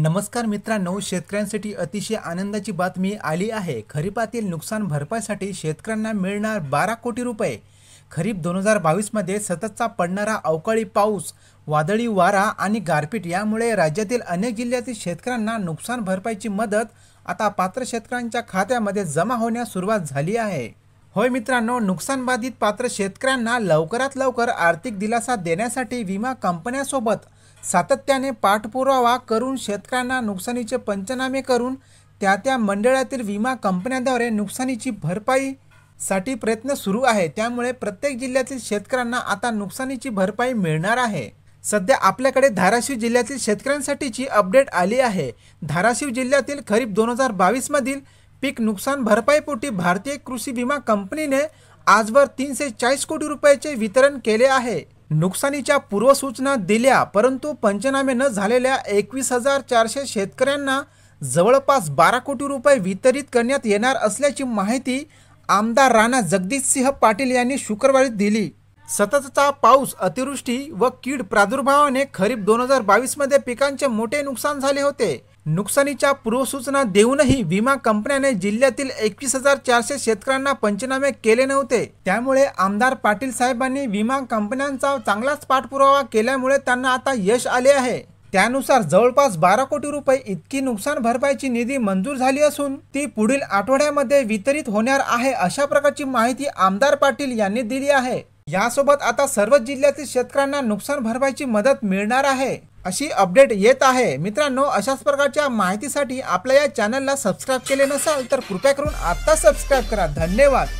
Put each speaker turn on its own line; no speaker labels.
नमस्कार मित्रांनो शेतकऱ्यांसाठी अतिशय आनंदाची बातमी आली आहे खरीपातील नुकसान भरपाईसाठी शेतकऱ्यांना मिळणार बारा कोटी रुपये खरीप दोन हजार बावीसमध्ये सततचा पडणारा अवकाळी पाऊस वादळी वारा आणि गारपीट यामुळे राज्यातील अनेक जिल्ह्यातील शेतकऱ्यांना नुकसान भरपाईची मदत आता पात्र शेतकऱ्यांच्या खात्यामध्ये जमा होण्यास सुरुवात झाली आहे होय मित्रांनो नुकसानबाधित पात्र शेतकऱ्यांना लवकरात लवकर आर्थिक दिलासा देण्यासाठी विमा कंपन्यासोबत सातत्याने पाठपुरावा करून शेतकऱ्यांना नुकसानीचे पंचनामे करून त्या त्या मंडळातील विमा कंपन्यांद्वारे नुकसानीची भरपाई साठी प्रयत्न सुरू आहे त्यामुळे प्रत्येक जिल्ह्यातील शेतकऱ्यांना आता नुकसानीची भरपाई मिळणार आहे सध्या आपल्याकडे धाराशिव जिल्ह्यातील शेतकऱ्यांसाठीची अपडेट आली आहे धाराशिव जिल्ह्यातील खरीप दोन हजार बावीसमधील पीक नुकसान भरपाईपोटी भारतीय कृषी विमा कंपनीने आजवर तीनशे चाळीस कोटी रुपयाचे वितरण केले आहे नुकसानीच्या पूर्वसूचना दिल्या परंतु पंचनामे न झालेल्या एकवीस हजार चारशे शेतकऱ्यांना जवळपास बारा कोटी रुपये वितरित करण्यात येणार असल्याची माहिती आमदार राणा जगदीशसिंह पाटील यांनी शुक्रवारी दिली सततचा पाऊस अतिवृष्टी व कीड प्रादुर्भावाने खरीप दोन हजार मध्ये पिकांचे मोठे नुकसान झाले होते नुकसानीच्या पूर्वसूचना देऊनही विमा कंपन्याने जिल्ह्यातील एकवीस हजार चारशे शेतकऱ्यांना पंचनामे केले नव्हते त्यामुळे आमदार पाटील साहेबांनी विमा कंपन्यांचा चांगलाच पाठपुरावा केल्यामुळे त्यांना आता यश आले आहे त्यानुसार जवळपास बारा कोटी रुपये इतकी नुकसान भरपाईची निधी मंजूर झाली असून ती पुढील आठवड्यामध्ये वितरित होणार आहे अशा प्रकारची माहिती आमदार पाटील यांनी दिली आहे यासोबत आता सर्वच जिल्ह्यातील शेतकऱ्यांना नुकसान भरपाईची मदत मिळणार आहे अशी अपडेट येत आहे मित्रांनो अशाच प्रकारच्या माहितीसाठी आपल्या या चॅनलला सबस्क्राईब केले नसाल तर कृपया करून आता सबस्क्राईब करा धन्यवाद